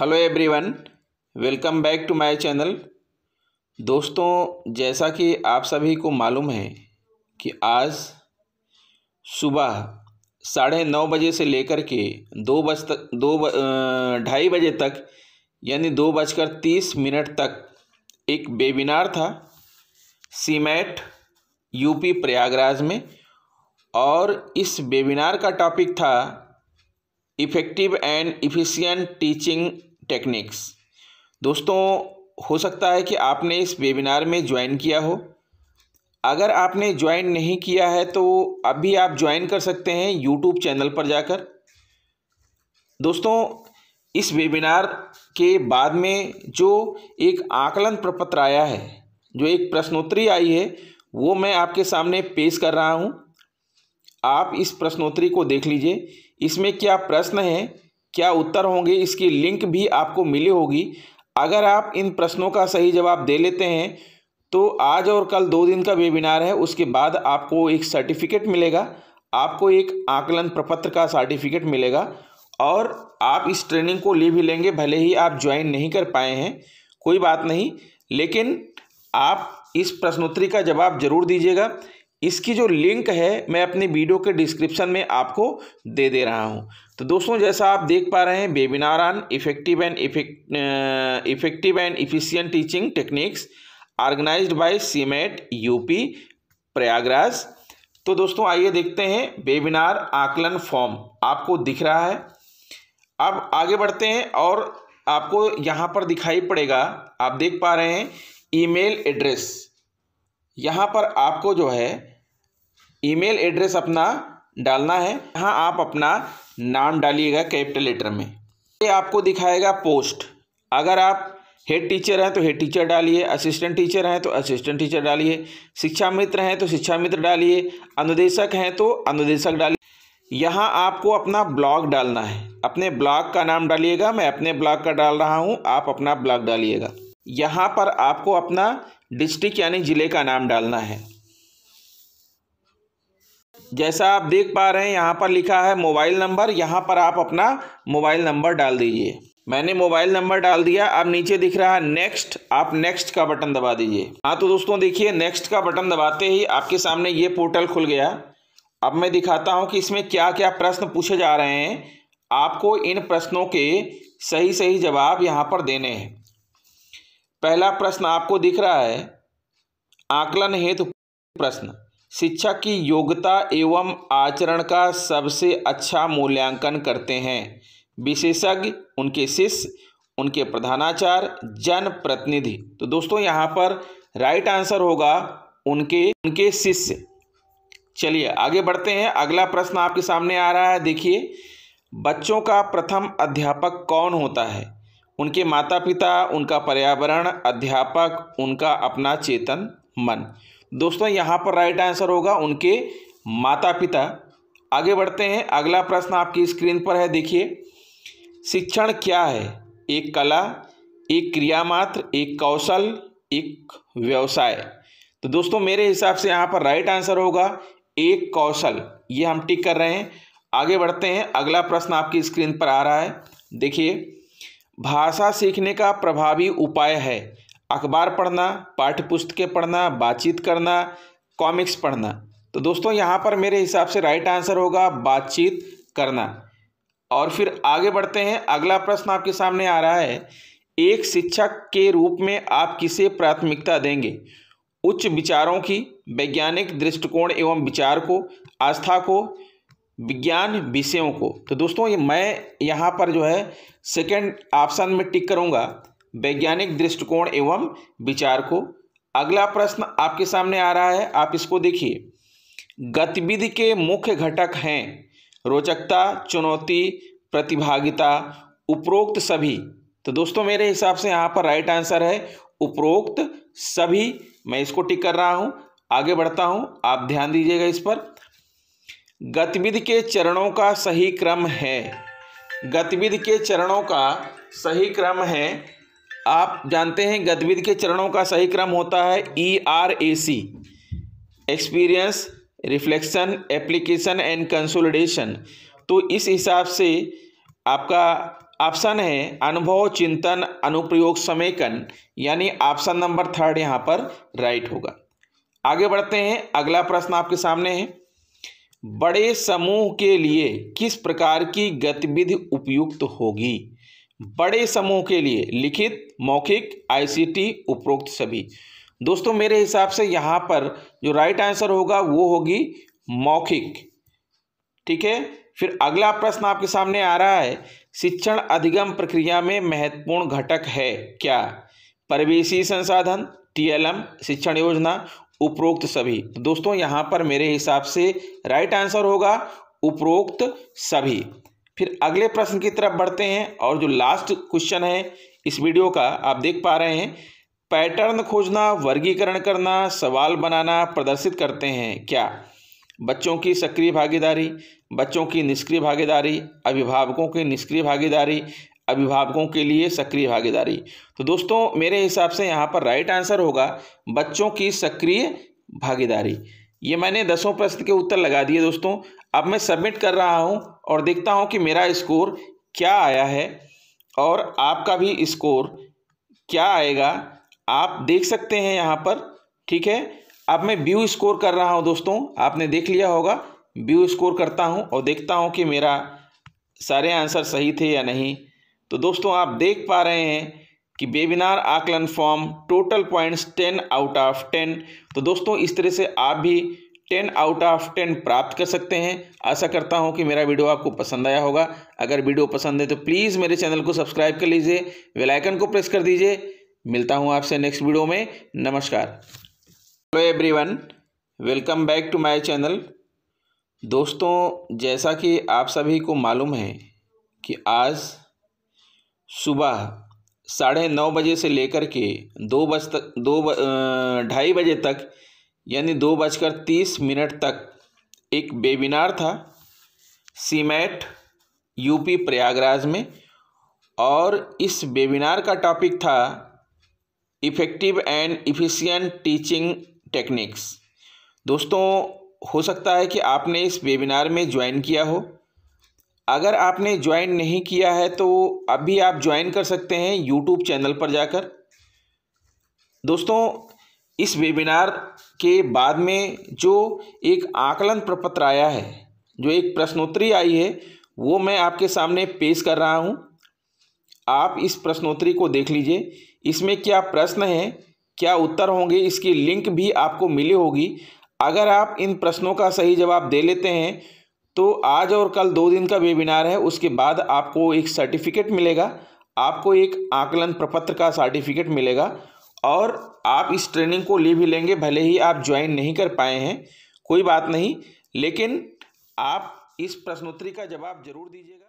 hello everyone welcome back to my channel दोस्तों जैसा कि आप सभी को मालूम है कि आज सुबह साढ़े नौ बजे से लेकर के दो बज तक दो ढाई बजे तक यानी दो बजकर तीस मिनट तक एक वेबिनार था सीमेट यूपी प्रयागराज में और इस वेबिनार का टॉपिक था effective and efficient teaching techniques दोस्तों हो सकता है कि आपने इस वेबिनार में ज्वाइन किया हो अगर आपने ज्वाइन नहीं किया है तो अभी आप ज्वाइन कर सकते हैं यूट्यूब चैनल पर जाकर दोस्तों इस वेबिनार के बाद में जो एक आकलन प्रपत्र आया है जो एक प्रश्नोत्तरी आई है वो मैं आपके सामने पेश कर रहा हूँ आप इस प्रश्नोत्तरी को देख लीजिए इसमें क्या प्रश्न है क्या उत्तर होंगे इसकी लिंक भी आपको मिली होगी अगर आप इन प्रश्नों का सही जवाब दे लेते हैं तो आज और कल दो दिन का वेबिनार है उसके बाद आपको एक सर्टिफिकेट मिलेगा आपको एक आकलन प्रपत्र का सर्टिफिकेट मिलेगा और आप इस ट्रेनिंग को ले भी लेंगे भले ही आप ज्वाइन नहीं कर पाए हैं कोई बात नहीं लेकिन आप इस प्रश्नोत्तरी का जवाब जरूर दीजिएगा इसकी जो लिंक है मैं अपने वीडियो के डिस्क्रिप्शन में आपको दे दे रहा हूँ तो दोस्तों जैसा आप देख पा रहे हैं webinar on effective and effect effective and efficient teaching techniques organised by SIEMAT UP Prayagraj तो दोस्तों आइए देखते हैं वेबिनार आकलन फॉर्म आपको दिख रहा है अब आगे बढ़ते हैं और आपको यहाँ पर दिखाई पड़ेगा आप देख पा रहे हैं ईमेल एड्रेस यहाँ पर आपको जो है ईमेल एड्रेस अपना डालना है यहाँ आप अपना नाम डालिएगा कैपिटल लेटर में ये आपको दिखाएगा पोस्ट अगर आप हेड टीचर हैं तो हेड टीचर डालिए असिस्टेंट टीचर हैं तो असिस्टेंट टीचर डालिए शिक्षा मित्र हैं तो शिक्षा मित्र डालिए अनुदेशक हैं तो अनुदेशक डालिए यहाँ आपको अपना ब्लॉग डालना है अपने ब्लॉग का नाम डालिएगा मैं अपने ब्लॉग का डाल रहा हूँ आप अपना ब्लॉग डालिएगा यहाँ पर आपको अपना डिस्ट्रिक्ट यानी ज़िले का नाम डालना है जैसा आप देख पा रहे हैं यहाँ पर लिखा है मोबाइल नंबर यहाँ पर आप अपना मोबाइल नंबर डाल दीजिए मैंने मोबाइल नंबर डाल दिया अब नीचे दिख रहा है नेक्स्ट आप नेक्स्ट का बटन दबा दीजिए हाँ तो दोस्तों देखिए नेक्स्ट का बटन दबाते ही आपके सामने ये पोर्टल खुल गया अब मैं दिखाता हूँ कि इसमें क्या क्या प्रश्न पूछे जा रहे हैं आपको इन प्रश्नों के सही सही जवाब यहाँ पर देने हैं पहला प्रश्न आपको दिख रहा है आकलन हेतु प्रश्न शिक्षक की योग्यता एवं आचरण का सबसे अच्छा मूल्यांकन करते हैं विशेषज्ञ उनके शिष्य उनके प्रधानाचार्य जनप्रतिनिधि तो दोस्तों यहाँ पर राइट आंसर होगा उनके उनके शिष्य चलिए आगे बढ़ते हैं अगला प्रश्न आपके सामने आ रहा है देखिए बच्चों का प्रथम अध्यापक कौन होता है उनके माता पिता उनका पर्यावरण अध्यापक उनका अपना चेतन मन दोस्तों यहाँ पर राइट आंसर होगा उनके माता पिता आगे बढ़ते हैं अगला प्रश्न आपकी स्क्रीन पर है देखिए शिक्षण क्या है एक कला एक क्रिया मात्र एक कौशल एक व्यवसाय तो दोस्तों मेरे हिसाब से यहाँ पर राइट आंसर होगा एक कौशल ये हम टिक कर रहे हैं आगे बढ़ते हैं अगला प्रश्न आपकी स्क्रीन पर आ रहा है देखिए भाषा सीखने का प्रभावी उपाय है अखबार पढ़ना पाठ्य पुस्तकें पढ़ना बातचीत करना कॉमिक्स पढ़ना तो दोस्तों यहाँ पर मेरे हिसाब से राइट आंसर होगा बातचीत करना और फिर आगे बढ़ते हैं अगला प्रश्न आपके सामने आ रहा है एक शिक्षक के रूप में आप किसे प्राथमिकता देंगे उच्च विचारों की वैज्ञानिक दृष्टिकोण एवं विचार को आस्था को विज्ञान विषयों को तो दोस्तों ये मैं यहाँ पर जो है सेकंड ऑप्शन में टिक करूँगा वैज्ञानिक दृष्टिकोण एवं विचार को अगला प्रश्न आपके सामने आ रहा है आप इसको देखिए गतिविधि के मुख्य घटक हैं रोचकता चुनौती प्रतिभागिता उपरोक्त सभी तो दोस्तों मेरे हिसाब से यहाँ पर राइट आंसर है उपरोक्त सभी मैं इसको टिक कर रहा हूँ आगे बढ़ता हूँ आप ध्यान दीजिएगा इस पर गतिविधि के चरणों का सही क्रम है गतिविधि के चरणों का सही क्रम है आप जानते हैं गतिविधि के चरणों का सही क्रम होता है E R A C experience reflection application and consolidation तो इस हिसाब से आपका ऑप्शन है अनुभव चिंतन अनुप्रयोग समेकन यानी ऑप्शन नंबर थर्ड यहाँ पर राइट होगा आगे बढ़ते हैं अगला प्रश्न आपके सामने है बड़े समूह के लिए किस प्रकार की गतिविधि उपयुक्त होगी बड़े समूह के लिए लिखित मौखिक आईसीटी उपरोक्त सभी दोस्तों मेरे हिसाब से यहाँ पर जो राइट आंसर होगा वो होगी मौखिक ठीक है फिर अगला प्रश्न आपके सामने आ रहा है शिक्षण अधिगम प्रक्रिया में महत्वपूर्ण घटक है क्या परिवेशी संसाधन टीएलएम शिक्षण योजना उपरोक्त सभी दोस्तों यहाँ पर मेरे हिसाब से राइट आंसर होगा उपरोक्त सभी फिर अगले प्रश्न की तरफ बढ़ते हैं और जो लास्ट क्वेश्चन है इस वीडियो का आप देख पा रहे हैं पैटर्न खोजना वर्गीकरण करना सवाल बनाना प्रदर्शित करते हैं क्या बच्चों की सक्रिय भागीदारी बच्चों की निष्क्रिय भागीदारी अभिभावकों की निष्क्रिय भागीदारी अभिभावकों के लिए सक्रिय भागीदारी तो दोस्तों मेरे हिसाब से यहाँ पर राइट आंसर होगा बच्चों की सक्रिय भागीदारी ये मैंने दसों प्रश्न के उत्तर लगा दिए दोस्तों अब मैं सबमिट कर रहा हूँ और देखता हूँ कि मेरा स्कोर क्या आया है और आपका भी स्कोर क्या आएगा आप देख सकते हैं यहाँ पर ठीक है अब मैं व्यू स्कोर कर रहा हूँ दोस्तों आपने देख लिया होगा व्यू स्कोर करता हूँ और देखता हूँ कि मेरा सारे आंसर सही थे या नहीं तो दोस्तों आप देख पा रहे हैं कि वेबिनार आकलन form total points ten out of ten तो दोस्तों इस तरह से आप भी टेन आउट ऑफ टेन प्राप्त कर सकते हैं आशा करता हूं कि मेरा वीडियो आपको पसंद आया होगा अगर वीडियो पसंद है तो प्लीज़ मेरे चैनल को सब्सक्राइब कर लीजिए वेलाइकन को प्रेस कर दीजिए मिलता हूँ आपसे नेक्स्ट वीडियो में नमस्कार hello every welcome back to my channel दोस्तों जैसा कि आप सभी को मालूम है कि आज सुबह साढ़े नौ बजे से लेकर के दो बज तक दो ढाई बजे तक यानी दो बजकर तीस मिनट तक एक वेबिनार था सीमेट यूपी प्रयागराज में और इस वेबिनार का टॉपिक था effective and efficient teaching techniques दोस्तों हो सकता है कि आपने इस वेबिनार में ज्वाइन किया हो अगर आपने ज्वाइन नहीं किया है तो अभी आप ज्वाइन कर सकते हैं यूट्यूब चैनल पर जाकर दोस्तों इस वेबिनार के बाद में जो एक आकलन प्रपत्र आया है जो एक प्रश्नोत्तरी आई है वो मैं आपके सामने पेश कर रहा हूँ आप इस प्रश्नोत्तरी को देख लीजिए इसमें क्या प्रश्न हैं क्या उत्तर होंगे इसकी लिंक भी आपको मिली होगी अगर आप इन प्रश्नों का सही जवाब दे लेते हैं तो आज और कल दो दिन का वेबिनार है उसके बाद आपको एक सर्टिफिकेट मिलेगा आपको एक आकलन प्रपत्र का सर्टिफिकेट मिलेगा और आप इस ट्रेनिंग को ले भी लेंगे भले ही आप ज्वाइन नहीं कर पाए हैं कोई बात नहीं लेकिन आप इस प्रश्नोत्तरी का जवाब जरूर दीजिएगा